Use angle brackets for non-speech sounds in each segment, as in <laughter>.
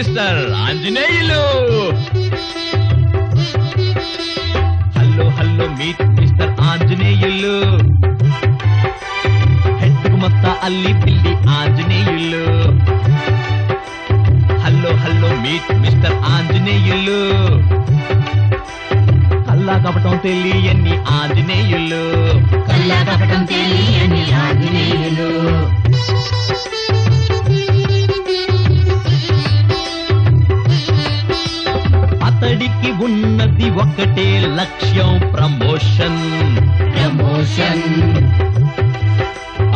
Mister Anjaneyulu hello hello meet mister Anjaneyulu హెడ్కు మొత్త అల్లి పిల్లి Anjaneyulu hello hello meet mister Anjaneyulu కల్లా కపటం తెలియని ఆంజనేయులు కల్లా కపటం తెలియని ఆంజనేయులు ఒకటే లక్ష్యం ప్రమోషన్ ప్రమోషన్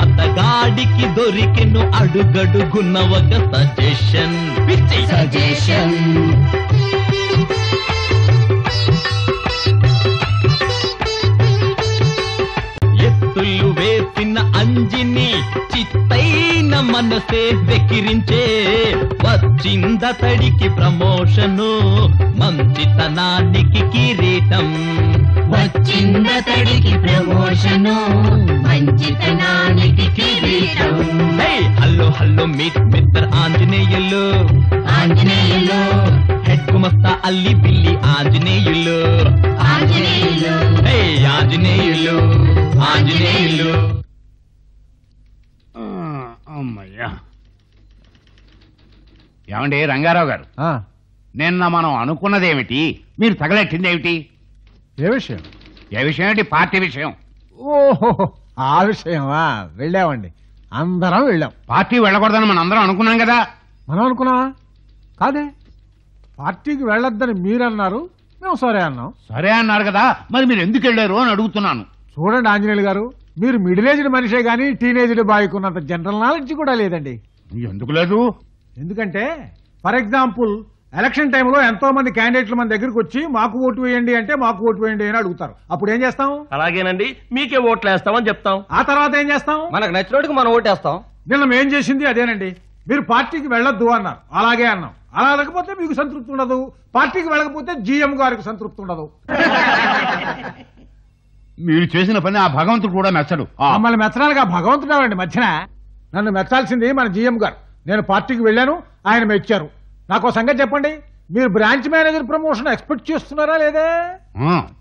అతగాడికి దొరికిను అడుగడుగున్న ఒక సజెషన్ సజెషన్ ఎత్తులు వేసిన అంజిని చిత్తైన మనసే వెకిరించే వచ్చిందతడికి ప్రమోషను మంచితనానికి కిరీటం వచ్చిందతడికి ప్రమోషను మంచితనానికి కిరీటం hey hello hello meet mister Anjaneyulu Anjaneyulu head గుమస్తా అల్లి పిల్లి ఆంజనేయులు ఆంజనేయులు హే ఆంజనేయులు ఆంజనేయులు అమ్మయ్యా ఏమండి రంగారావు గారు నిన్న మనం అనుకున్నదేమిటి మీరు తగలెట్టింది ఏమిటి ఏ విషయం ఏ విషయం ఏంటి పార్టీ విషయం ఓహో ఆ విషయమా వెళ్ళామండి అందరం వెళ్ళాం పార్టీ వెళ్ళకూడదని మనం అందరం అనుకున్నాం కదా మనం అనుకున్నావా కాదే పార్టీకి వెళ్ళొద్దని మీరన్నారు మేము సరే అన్నాం సరే అన్నారు కదా మరి మీరు ఎందుకు వెళ్ళారు అని అడుగుతున్నాను చూడండి ఆంజనేయులు గారు మీరు మిడిల్ ఏజ్డ్ మనిషే కానీ టీనేజ్డ్ కున్నంత జనరల్ నాలెడ్జ్ కూడా లేదండి ఎందుకు లేదు ఎందుకంటే ఫర్ ఎగ్జాంపుల్ ఎలక్షన్ టైంలో ఎంతో మంది క్యాండిడేట్లు మన దగ్గరకు వచ్చి మాకు ఓటు వేయండి అంటే మాకు ఓటు వేయండి అని అడుగుతారు అప్పుడు ఏం చేస్తాం అలాగేనండి మీకే ఓట్లు వేస్తామని చెప్తాం ఆ తర్వాత ఏం చేస్తాం మనకు నచ్చినట్టుకు మనం ఓటేస్తాం నిన్న మేం చేసింది అదేనండి మీరు పార్టీకి వెళ్ళొద్దు అన్నారు అలాగే అన్నాం అలా లేకపోతే మీకు సంతృప్తి ఉండదు పార్టీకి వెళ్ళకపోతే జీఎం గారికి సంతృప్తి ఉండదు మీరు చేసిన పని ఆ భగవంతుడు కూడా మెచ్చడు మమ్మల్ని మెచ్చడానికి ఆ భగవంతుడు అండి మధ్యన నన్ను మెచ్చాల్సింది మన జీఎం గారు నేను పార్టీకి వెళ్ళాను ఆయన మెచ్చారు నాకు సంగతి చెప్పండి మీరు బ్రాంచ్ మేనేజర్ ప్రమోషన్ ఎక్స్పెక్ట్ చేస్తున్నారా లేదా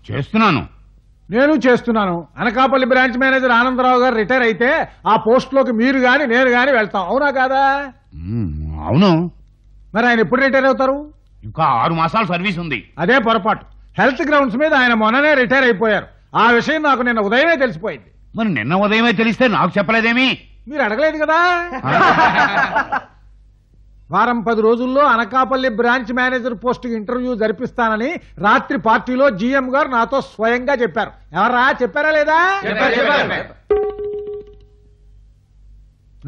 చేస్తున్నాను నేను చేస్తున్నాను అనకాపల్లి బ్రాంచ్ మేనేజర్ ఆనందరావు గారు రిటైర్ అయితే ఆ పోస్ట్ లోకి మీరు గాని నేను గాని వెళ్తాం అవునా కాదా అవును మరి ఆయన ఎప్పుడు రిటైర్ అవుతారు ఇంకా ఆరు మాసాలు సర్వీస్ ఉంది అదే పొరపాటు హెల్త్ గ్రౌండ్స్ మీద ఆయన మొన్ననే రిటైర్ అయిపోయారు ఆ విషయం నాకు నిన్న ఉదయమే తెలిసిపోయింది మరి నిన్న ఉదయమే తెలిస్తే నాకు చెప్పలేదేమి మీరు అడగలేదు కదా వారం పది రోజుల్లో Anakapalli branch manager post interview జరిపిస్తానని రాత్రి పార్టీలో జీఎం గారు నాతో స్వయంగా చెప్పారు ఎవరా చెప్పారా లేదా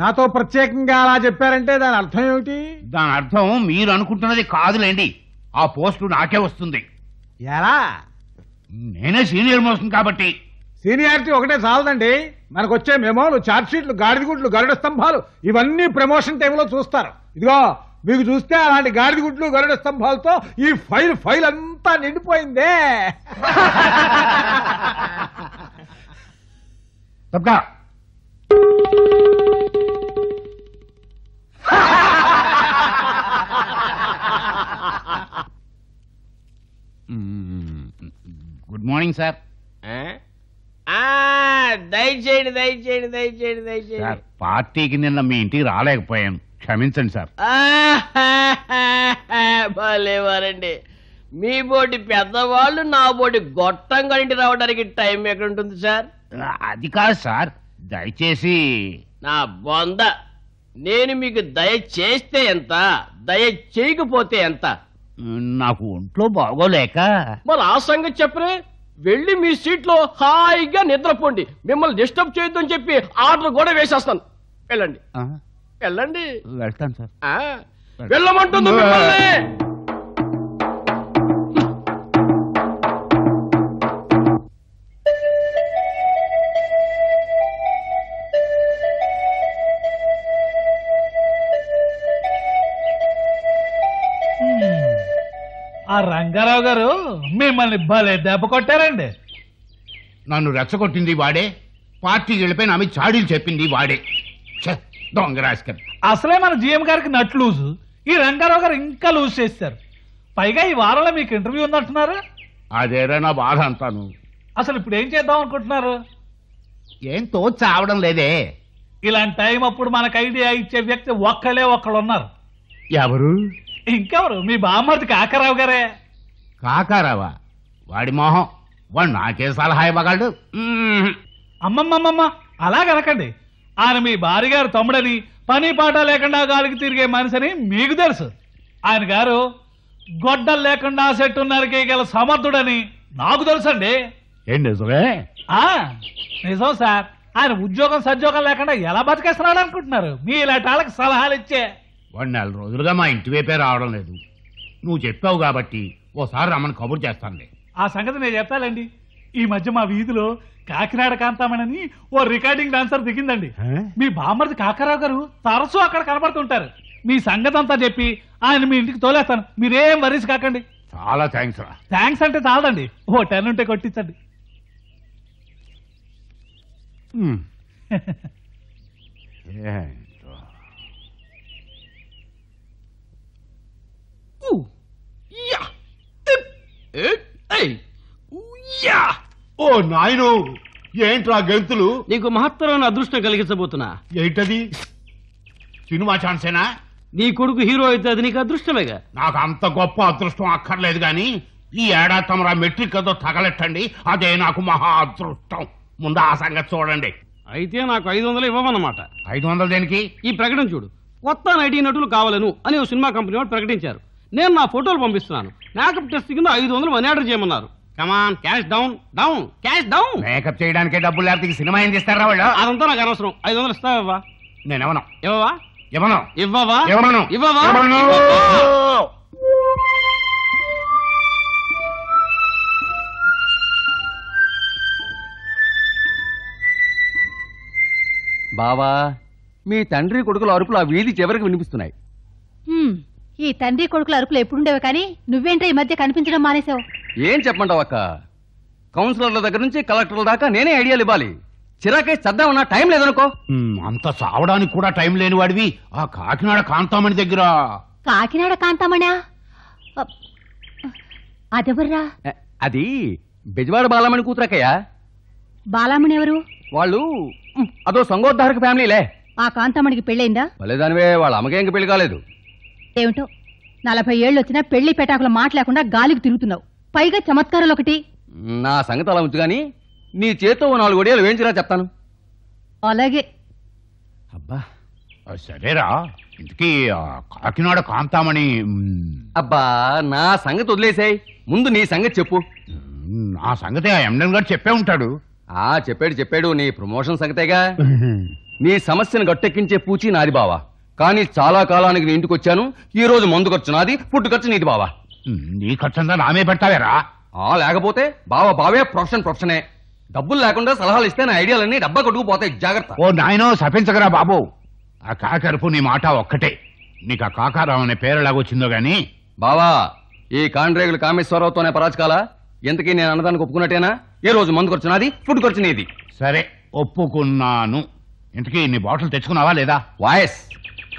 నాతో ప్రత్యేకంగా అలా చెప్పారంటే దాని అర్థం ఏమిటి దాని అర్థం మీరు అనుకుంటున్నది కాదులేండి ఆ పోస్టు నాకే వస్తుంది ఎలా నేనే సీనియర్ మోసం కాబట్టి సీనియారిటీ ఒకటే చాలదండి మనకు వచ్చే మెమోలు చార్జ్షీట్లు గాడిదిగుడ్లు గరుడ స్తంభాలు ఇవన్నీ ప్రమోషన్ టైంలో చూస్తారు ఇదిగో మీకు చూస్తే అలాంటి గాడిదిగుడ్లు గరుడ స్తంభాలతో ఈ ఫైల్ ఫైల్ అంతా నిండిపోయిందే గుడ్ మార్నింగ్ సార్ దయచేయండి దయచేయండి దయచేయండి దయచేయండి పార్టీకి నిన్న మీ ఇంటికి రాలేకపోయాను క్షమించండి సార్ బాగాలేవారండి మీ బోటి పెద్దవాళ్ళు నా బోటి గొట్టం కంటి రావడానికి టైం ఎక్కడ ఉంటుంది సార్ అది కాదు సార్ దయచేసి నా బొంద నేను మీకు దయ చేస్తే ఎంత దయ చేయకపోతే ఎంత నాకు ఒంట్లో బాగోలేక మరి ఆ సంగతి చెప్పరే వెళ్ళి మీ సీట్లో హాయిగా నిద్రపోండి మిమ్మల్ని డిస్టర్బ్ చేయొద్దని చెప్పి ఆర్డర్ కూడా వేసేస్తాను వెళ్ళండి వెళ్ళండి వెళ్తాను సార్ వెళ్ళమంటుంది మిమ్మల్ని ఆ రంగారావు గారు మిమ్మల్ని భలే దెబ్బ కొట్టారండి నన్ను రెచ్చగొట్టింది వాడే పార్టీ గెలిపోయిన ఆమె చాడీలు చెప్పింది వాడే దొంగరాజకం అసలే మన జీఎం గారికి నట్ లూజు ఈ రంగారావు గారు ఇంకా లూజ్ చేస్తారు పైగా ఈ వారంలో మీకు ఇంటర్వ్యూ ఉందంటున్నారు అదేరా నా బాధ అంటాను అసలు ఇప్పుడు ఏం చేద్దాం అనుకుంటున్నారు ఏం తోచు చావడం లేదే ఇలాంటి టైం అప్పుడు మనకు ఐడియా ఇచ్చే వ్యక్తి ఒక్కలే ఒక్కడున్నారు ఎవరు ఇంకెవరు మీ బామ్మర్ది కాకరావు గారే కాకారావా వాడి మొహం వాడు నాకే సలహా ఇవ్వగలడు మ్మ్. అలా కనకండి ఆయన మీ భార్య గారు తమ్ముడని పని పాట లేకుండా గాలికి తిరిగే మనిషి మీకు తెలుసు ఆయన గారు గొడ్డలు లేకుండా చెట్టు నరికే గల సమర్థుడని నాకు తెలుసు అండి నిజమే ఆ, నిజం సార్ ఆయన ఉద్యోగం సద్యోగం లేకుండా ఎలా బతికేస్తున్నాడు అనుకుంటున్నారు మీ ఇలాంటి వాళ్ళకి సలహాలు ఇచ్చే వాడు నెల రోజులుగా మా ఇంటి వైపే రావడం లేదు నువ్వు చెప్పావు కాబట్టి ఓసారి రమ్మని కబురు చేస్తానులే ఆ సంగతి నేను చెప్తానండి ఈ మధ్య మా వీధిలో కాకినాడ కాంతామణని ఓ రికార్డింగ్ డాన్సర్ దిగిందండి మీ బామ్మర్ది కాకరావు గారు తరచూ అక్కడ కనబడుతుంటారు మీ సంగతి అంతా చెప్పి ఆయన మీ ఇంటికి తోలేస్తాను మీరేం వరీస్ కాకండి చాలా థ్యాంక్స్ రా థ్యాంక్స్ అంటే చాలండి ఓ టెన్ ఉంటే కొట్టించండి Yeah. <laughs> ఓ నాయను ఏంట్రా గెంతులు నీకు మహత్తరమైన అదృష్టం కలిగించబోతున్నా ఏంటది సినిమా ఛాన్సేనా నీ కొడుకు హీరో అయితే అది నీకు అదృష్టమేగా నాకు అంత గొప్ప అదృష్టం అక్కర్లేదు గాని ఈ ఏడాది తమరా మెట్రిక్ ఏదో తగలెట్టండి అదే నాకు మహా అదృష్టం ముందు ఆ సంగతి చూడండి అయితే నాకు ఐదు వందలు ఇవ్వమన్నమాట ఐదు వందలు దేనికి ఈ ప్రకటన చూడు కొత్త నైటీ నటులు కావాలను అని ఓ సినిమా కంపెనీ వాడు ప్రకటించారు నేను నా ఫోటోలు పంపిస్తున్నాను మేకప్ టెస్ట్ కింద ఐదు వందలు మనీ ఆర్డర్ చేయమన్నారు come on cash down down cash down makeup చేయడానికి డబ్బులు లేకపోతే సినిమా ఏం చేస్తారా వాళ్ళు అదంతా నాకు అనవసరం ఐదు వందలు ఇస్తావా నేను ఇవ్వను ఇవ్వవా ఇవ్వను ఇవ్వవా ఇవ్వను ఇవ్వవా బావా మీ తండ్రి కొడుకుల అరుపులు ఆ వీధి చివరికి వినిపిస్తున్నాయి ఈ తండ్రి కొడుకుల అరుపులు ఎప్పుడుండేవి కానీ నువ్వేంటే ఈ మధ్య కనిపించడం మానేశావు ఏం చెప్పండి అక్క కౌన్సిలర్ల దగ్గర నుంచి కలెక్టర్ల దాకా నేనే ఐడియాలు ఇవ్వాలి చిరాకే ఉన్నా టైం లేదనుకో అంత సావడానికి కూడా టైం లేని వాడివి ఆ కాకినాడ కాంతామణి దగ్గర కాకినాడ కాంతామణా అదెవర్రా అది బెజవాడ బాలమణి కూతురకయ్యా బాలామణి ఎవరు వాళ్ళు అదో సంగోద్ధారక ఫ్యామిలీలే ఆ కాంతామణికి పెళ్ళైందా దానివే వాళ్ళ అమ్మకేంకి పెళ్లి కాలేదు ఏమిటో నలభై ఏళ్ళు వచ్చినా పెళ్లి పెటాకుల మాట్లాడకుండా గాలికి తిరుగుతున్నావు పైగా చమత్కారాలు ఒకటి నా సంగతి అలా ఉంచు గాని నీ చేతితో నాలుగు ఏళ్ళు వేయించిరా చెప్తాను అలాగే అబ్బా సరేరా ఇంతకీ కాకినాడ కాంతామణి అబ్బా నా సంగతి వదిలేసాయి ముందు నీ సంగతి చెప్పు నా సంగతి ఆ ఎండన్ గారు చెప్పే ఉంటాడు ఆ చెప్పాడు చెప్పాడు నీ ప్రమోషన్ సంగతేగా <laughs> నీ సమస్యను గట్టెక్కించే పూచి నాది బావా కానీ చాలా కాలానికి నేను ఇంటికి వచ్చాను ఈ రోజు మందు ఖర్చు నాది ఫుడ్ ఖర్చు నీది బావా నీ ఖర్చంతా నామే పెట్టావేరా ఆ లేకపోతే బావ బావే ప్రొఫెషన్ ప్రొఫెషనే డబ్బులు లేకుండా సలహాలు ఇస్తే నా ఐడియాలన్నీ డబ్బా కొట్టుకుపోతాయి జాగ్రత్త ఓ నాయనో సపించగరా బాబు ఆ కాకరపు నీ మాట ఒక్కటే నీకు ఆ కాకారావు అనే పేరు ఎలాగొచ్చిందో గాని బావా ఈ కాండ్రేగులు కామేశ్వరరావుతోనే పరాచకాలా ఇంతకీ నేను అన్నదానికి ఒప్పుకున్నట్టేనా ఏ రోజు మందు ఖర్చు నాది ఫుడ్ ఖర్చు నీది సరే ఒప్పుకున్నాను ఇంతకీ నీ బాటిల్ తెచ్చుకున్నావా లేదా వాయస్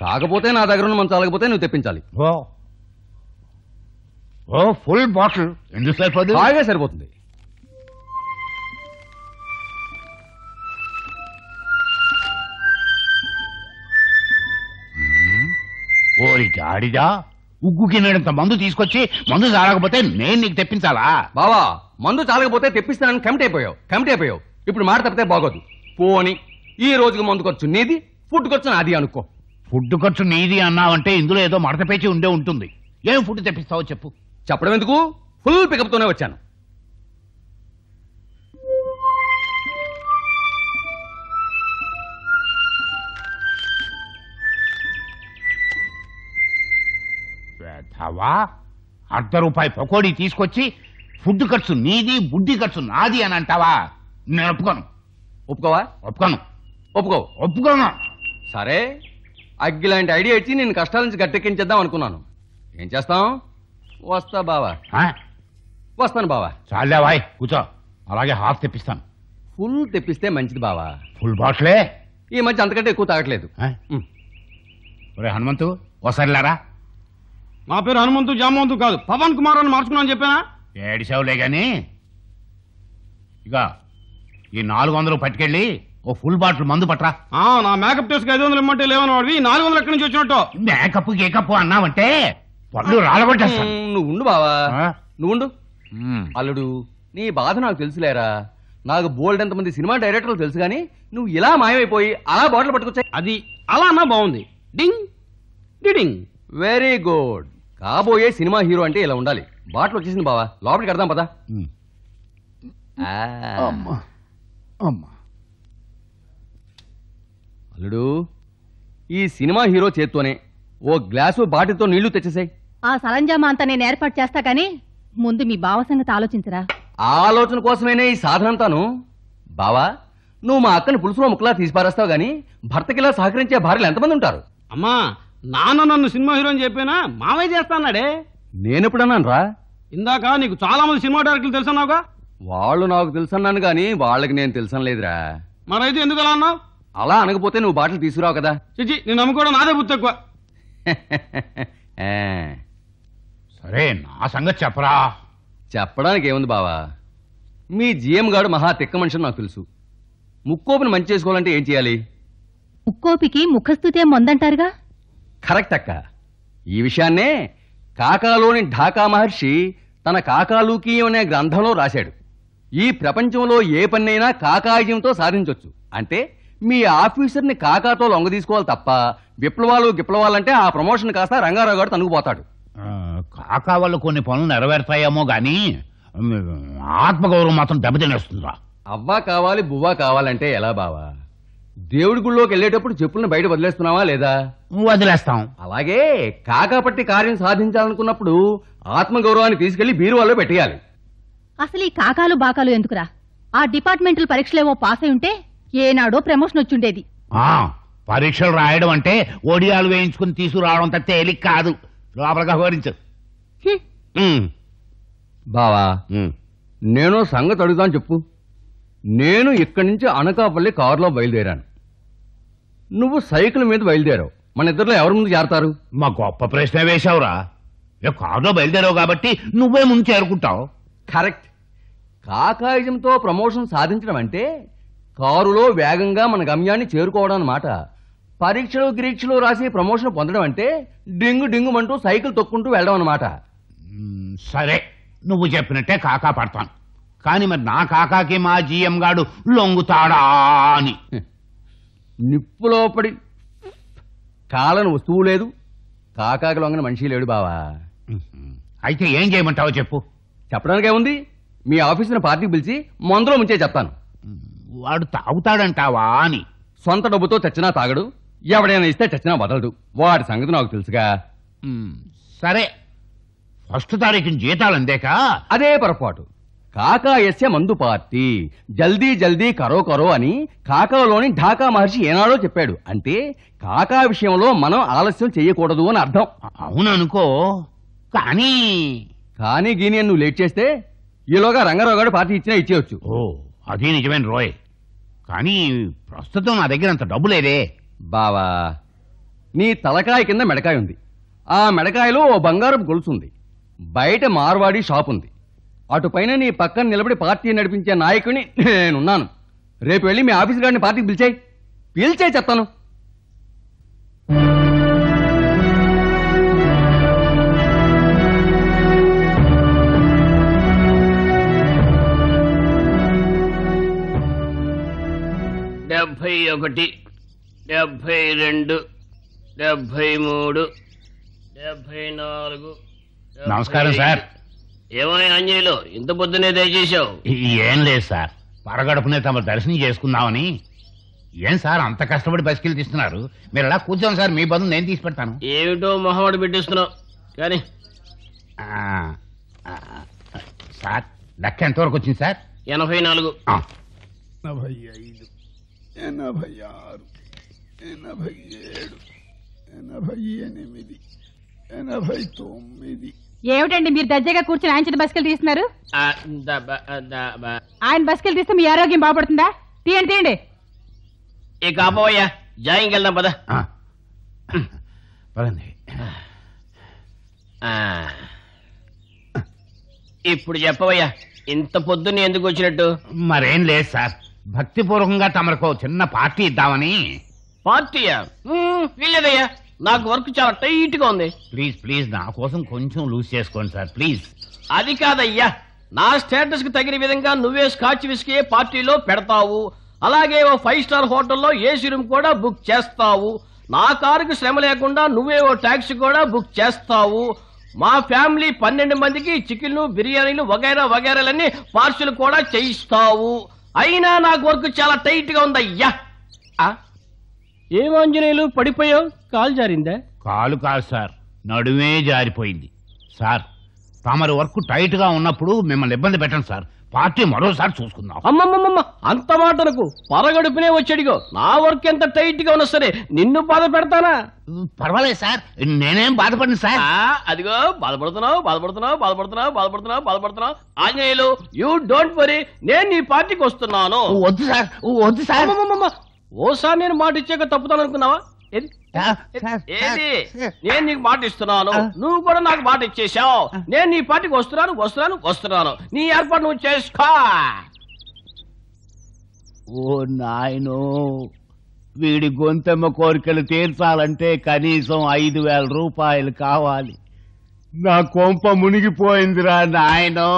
కాకపోతే నా దగ్గర ఉన్న మంచాలకపోతే నువ్వు తెప్పించాలి ఓ ఓ ఫుల్ బాగా సరిపోతుంది hmm? ఓరి గాడిదా ఉగ్గుకినంత మందు తీసుకొచ్చి మందు చాలకపోతే నేను నీకు తెప్పించాలా బావా మందు చాలకపోతే తెప్పిస్తానని కమిట్ అయిపోయావు కమిట్ అయిపోయావు ఇప్పుడు మాట తప్పితే బాగోదు పోని ఈ రోజుకి మందు ఖర్చు నీది ఫుడ్ ఖర్చు నాది అనుకో ఫుడ్ ఖర్చు నీది అన్నావంటే ఇందులో ఏదో పేచి ఉండే ఉంటుంది ఏం ఫుడ్ తెప్పిస్తావో చెప్పు చెప్పడం ఎందుకు ఫుల్ పికప్తోనే వచ్చాను అర్ధ రూపాయి పకోడీ తీసుకొచ్చి ఫుడ్ ఖర్చు నీది బుడ్డి ఖర్చు నాది అని అంటావా నేను ఒప్పుకోను ఒప్పుకోవా ఒప్పుకోను ఒప్పుకో ఒప్పుకోను సరే అగ్గి లాంటి ఐడియా ఇచ్చి నేను కష్టాల నుంచి గట్టెక్కించేద్దాం అనుకున్నాను ఏం చేస్తాం వస్తా బావా వస్తాను బావా చాలే వాయ్ కూర్చో అలాగే హాఫ్ తెప్పిస్తాను ఫుల్ తెప్పిస్తే మంచిది బావా ఫుల్ బాట్లే ఈ మధ్య అంతకంటే ఎక్కువ తాగట్లేదు ఒరే హనుమంతు ఒకసారి లారా మా పేరు హనుమంతు జామవంతు కాదు పవన్ కుమార్ అని మార్చుకున్నాను చెప్పానా ఏడిసావులే గాని ఇక ఈ నాలుగు వందలు పట్టుకెళ్ళి ఓ ఫుల్ బాటిల్ మందు పట్రా నా మేకప్ చేసుకు ఐదు వందలు ఇమ్మంటే లేవని వాడివి నాలుగు వందలు ఎక్కడి నుంచి వచ్చినట్టు మేకప్ గేకప్ అన్నావంటే పళ్ళు రాలగొట్టేస్తాను నువ్వు ఉండు బావా నువ్వు ఉండు అల్లుడు నీ బాధ నాకు తెలుసులేరా నాకు బోల్డ్ ఎంతమంది సినిమా డైరెక్టర్లు తెలుసు కానీ నువ్వు ఇలా మాయమైపోయి అలా బాటిల్ పట్టుకొచ్చాయి అది అలా అన్నా బాగుంది డింగ్ డిడింగ్ వెరీ గుడ్ కాబోయే సినిమా హీరో అంటే ఇలా ఉండాలి బాటిల్ వచ్చేసింది బావా లోపలికి కడదాం పదా అమ్మా అమ్మా అల్లుడు ఈ సినిమా హీరో చేత్తోనే ఓ గ్లాసు బాటితో నీళ్లు తెచ్చేసాయి ఆ సరంజామా అంతా నేను ఏర్పాటు చేస్తా కానీ ముందు మీ బావ సంగతి ఆలోచించరా ఆలోచన కోసమేనే ఈ సాధనంతాను బావా నువ్వు మా అక్కని పులుసులో ముక్కలా తీసిపారేస్తావు గాని భర్తకిలా సహకరించే భార్యలు ఎంతమంది ఉంటారు అమ్మా నాన్న నన్ను సినిమా హీరో అని చెప్పినా మామయ్య చేస్తాన్నాడే నేనెప్పుడన్నాను రా ఇందాక నీకు చాలా మంది సినిమా డైరెక్టర్లు తెలుసన్నావుగా వాళ్ళు నాకు తెలుసన్నాను గాని వాళ్ళకి నేను తెలుసనలేదురా మరైతే ఎందుకు అలా అన్నావు అలా అనకపోతే నువ్వు బాటిల్ తీసుకురావు కదా చిచి నేను నమ్ముకోవడం నాదే బుద్ధి తక్కువ <laughs> సరే నా సంగతి చెప్పరా చెప్పడానికి ఏముంది బావా మీ జిఎం గాడు మహా తిక్క మనిషి నాకు తెలుసు ముక్కోపిని మంచి చేసుకోవాలంటే ఏం చేయాలి ముక్కోపికి ఏం మందంటారుగా కరెక్ట్ అక్క ఈ విషయాన్నే కాకాలోని ఢాకా మహర్షి తన కాకాలూకి అనే గ్రంథంలో రాశాడు ఈ ప్రపంచంలో ఏ పన్నైనా కాకాయజంతో సాధించవచ్చు అంటే మీ ఆఫీసర్ని కాకాతో లొంగ తీసుకోవాలి తప్ప విప్లవాలు గిప్లవాలంటే ఆ ప్రమోషన్ కాస్త రంగారావు గారు తనుగుపోతాడు కాకా వాళ్ళు కొన్ని పనులు నెరవేరుతాయేమో గాని ఆత్మగౌరవం మాత్రం దెబ్బతినేస్తుందా అవ్వా కావాలి బువ్వా కావాలంటే ఎలా బావా దేవుడి గుళ్ళోకి వెళ్ళేటప్పుడు చెప్పులను బయట వదిలేస్తున్నావా లేదా వదిలేస్తాం అలాగే కాకాపట్టి కార్యం సాధించాలనుకున్నప్పుడు ఆత్మగౌరవాన్ని తీసుకెళ్లి బీరువాలో పెట్టేయాలి అసలు ఈ కాకాలు బాకాలు ఎందుకురా ఆ డిపార్ట్మెంటల్ పరీక్షలేమో పాస్ అయి ఉంటే ఏనాడో ప్రమోషన్ వచ్చిండేది పరీక్షలు రాయడం అంటే ఒడియాలు వేయించుకుని తీసుకురావడం తేలిక కాదు లోపలగా హోరించు బావా నేను సంగతి అడుగుదాని చెప్పు నేను ఇక్కడి నుంచి అనకాపల్లి కారులో బయలుదేరాను నువ్వు సైకిల్ మీద బయలుదేరావు మన ఇద్దరులో ఎవరి ముందు చేరతారు మా గొప్ప ప్రశ్న వేశావురా కారులో బయలుదేరావు కాబట్టి నువ్వే ముందు చేరుకుంటావు కరెక్ట్ కాకాయుజంతో ప్రమోషన్ సాధించడం అంటే కారులో వేగంగా మన గమ్యాన్ని చేరుకోవడం అన్నమాట పరీక్షలు గిరీక్షలు రాసి ప్రమోషన్ పొందడం అంటే డింగు డింగుమంటూ సైకిల్ తొక్కుంటూ వెళ్ళడం అనమాట సరే నువ్వు చెప్పినట్టే కాకా పడతాను కానీ మరి నా కాకాకి మా జీఎం గాడు లొంగుతాడా అని నిప్పులో పడి కాలను వస్తువు లేదు కాకాకి లొంగని మనిషి లేడు బావా అయితే ఏం చేయమంటావో చెప్పు చెప్పడానికే ఉంది మీ ఆఫీసును పార్టీకి పిలిచి మందులో ముంచే చెప్తాను వాడు తాగుతాడంటావా అని సొంత డబ్బుతో చచ్చినా తాగడు ఎవడైనా ఇస్తే చచ్చినా వదలదు వాడి సంగతి నాకు తెలుసుగా సరే ఫస్ట్ తారీఖున జీతాలు అందేక అదే పొరపాటు కాకా ఎస్య మందు పార్టీ జల్దీ జల్దీ కరో కరో అని కాకాలోని ఢాకా మహర్షి ఏనాడో చెప్పాడు అంటే కాకా విషయంలో మనం ఆలస్యం చేయకూడదు అని అర్థం అవుననుకో కానీ కానీ గీని నువ్వు లేట్ చేస్తే ఈలోగా రంగారావు గారు పార్టీ ఇచ్చినా ఇచ్చేయొచ్చు ఓ అది నిజమైన రోయ్ కానీ ప్రస్తుతం నా దగ్గర అంత డబ్బు లేదే బావా నీ తలకాయ కింద మెడకాయ ఉంది ఆ మెడకాయలో ఓ గొలుసు గొలుసుంది బయట మార్వాడి షాప్ ఉంది అటుపైన నీ పక్కన నిలబడి పార్టీ నడిపించే నాయకుని నేనున్నాను రేపు వెళ్ళి మీ ఆఫీస్ గారిని పార్టీకి పిలిచాయి పిలిచే చెప్తాను డెబ్భై ఒకటి డెబ్భై రెండు డెబ్భై మూడు డెబ్భై నాలుగు నమస్కారం సార్ ఏమయ్య ఆంజనేయులు ఇంత పొద్దునే దయచేశావు ఏం లేదు సార్ పరగడుపునే తమ దర్శనం చేసుకుందామని ఏం సార్ అంత కష్టపడి బస్కిలు తీస్తున్నారు మీరు ఎలా కూర్చోం సార్ మీ బంధువు నేను తీసి పెడతాను ఏమిటో మొహమాడు పెట్టిస్తున్నావు కానీ సార్ లెక్క ఎంతవరకు వచ్చింది సార్ ఎనభై నాలుగు ఎనభై ఐదు ఎనభై ఆరు ఎనభై ఏడు ఎనభై ఎనిమిది ఎనభై తొమ్మిది ఏమిటండి మీరు దర్జాగా కూర్చొని ఆయన చిన్న బస్కెలు తీస్తున్నారు ఆయన బస్కెలు తీస్తే మీ ఆరోగ్యం బాగుపడుతుందా తీయండి తీయండి ఏ కాబోయ్యా జాయింగ్ వెళ్దాం పద పదండి ఇప్పుడు చెప్పవయ్యా ఇంత పొద్దున్న ఎందుకు వచ్చినట్టు మరేం లేదు సార్ భక్తిపూర్వకంగా తమకు చిన్న పార్టీ ఇద్దామని పార్టీయా వీళ్ళేదయ్యా నాకు వర్క్ చాలా టైట్ గా ఉంది ప్లీజ్ ప్లీజ్ నా కోసం కొంచెం లూజ్ చేసుకోండి సార్ ప్లీజ్ అది కాదయ్యా నా స్టేటస్ కి తగిన విధంగా నువ్వే స్కాచ్ విస్కీ పార్టీలో పెడతావు అలాగే ఓ ఫైవ్ స్టార్ హోటల్లో ఏసీ రూమ్ కూడా బుక్ చేస్తావు నా కారుకు శ్రమ లేకుండా నువ్వే ఓ ట్యాక్సీ కూడా బుక్ చేస్తావు మా ఫ్యామిలీ పన్నెండు మందికి చికెన్ బిర్యానీలు వగైరా వగైరాలన్నీ పార్సిల్ కూడా చేయిస్తావు అయినా నాకు వర్క్ చాలా టైట్ గా ఉందయ్యా ఏమాంజనేయులు పడిపోయావు కాలు జారిందా కాలు కాదు సార్ నడుమే జారిపోయింది సార్ తమరు వర్క్ టైట్ గా ఉన్నప్పుడు మిమ్మల్ని ఇబ్బంది పెట్టండి సార్ పార్టీ మరోసారి చూసుకుందాం అమ్మమ్మమ్మ అంత మాటలకు పరగడుపునే వచ్చాడిగో నా వర్క్ ఎంత టైట్ గా ఉన్నా సరే నిన్ను బాధ పెడతానా పర్వాలేదు సార్ నేనేం బాధపడిన సార్ అదిగో బాధపడుతున్నావు బాధపడుతున్నావు బాధపడుతున్నావు బాధపడుతున్నావు బాధపడుతున్నావు ఆంజనేయులు యూ డోంట్ వరీ నేను నీ పార్టీకి వస్తున్నాను వద్దు సార్ వద్దు సార్ ఓసారి నేను మాట ఇచ్చాక తప్పుతాను అనుకున్నావా ఏది నేను నీకు మాట ఇస్తున్నాను నువ్వు కూడా నాకు మాట ఇచ్చేసావు నేను నీ పార్టీకి వస్తున్నాను వస్తున్నాను వస్తున్నాను నీ ఏర్పాటు నువ్వు చేసుకో ఓ నాయనో వీడి గొంతెమ్మ కోరికలు తీర్చాలంటే కనీసం ఐదు వేల రూపాయలు కావాలి నా కొంప మునిగిపోయిందిరా నాయనో